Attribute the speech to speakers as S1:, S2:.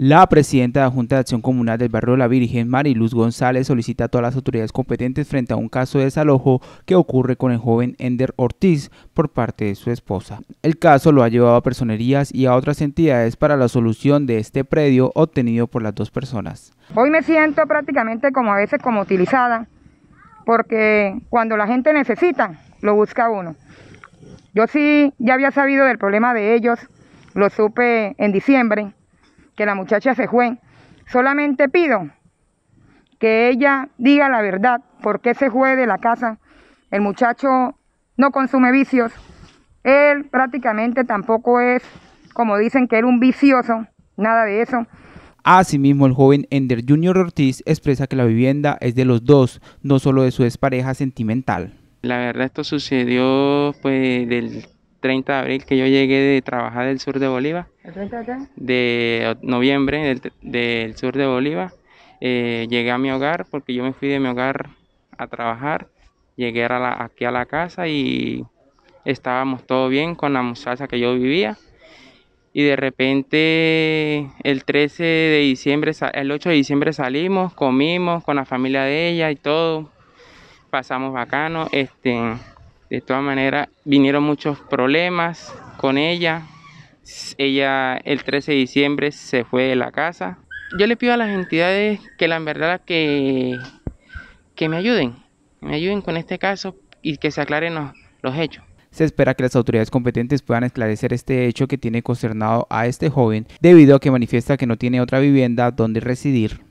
S1: La presidenta de la Junta de Acción Comunal del Barrio La Virgen, Mariluz González, solicita a todas las autoridades competentes frente a un caso de desalojo que ocurre con el joven Ender Ortiz por parte de su esposa. El caso lo ha llevado a personerías y a otras entidades para la solución de este predio obtenido por las dos personas.
S2: Hoy me siento prácticamente como a veces como utilizada, porque cuando la gente necesita, lo busca uno. Yo sí ya había sabido del problema de ellos, lo supe en diciembre que la muchacha se juegue, Solamente pido que ella diga la verdad, porque se fue de la casa. El muchacho no consume vicios. Él prácticamente tampoco es, como dicen, que era un vicioso, nada de eso.
S1: Asimismo, el joven Ender Junior Ortiz expresa que la vivienda es de los dos, no solo de su expareja sentimental.
S3: La verdad esto sucedió pues del 30 de abril que yo llegué de trabajar del sur de Bolívar, 30 de, de noviembre del, sur de Bolívar, eh, llegué a mi hogar porque yo me fui de mi hogar a trabajar, llegué aquí a la casa y estábamos todo bien con la muchacha que yo vivía. Y de repente el 13 de diciembre, el 8 de diciembre salimos, comimos con la familia de ella y todo. Pasamos bacano. Este, de todas maneras, vinieron muchos problemas con ella. Ella el 13 de diciembre se fue de la casa. Yo le pido a las entidades que la verdad que, que me ayuden, me ayuden con este caso y que se aclaren los, hechos.
S1: Se espera que las autoridades competentes puedan esclarecer este hecho que tiene concernado a este joven debido a que manifiesta que no tiene otra vivienda donde residir.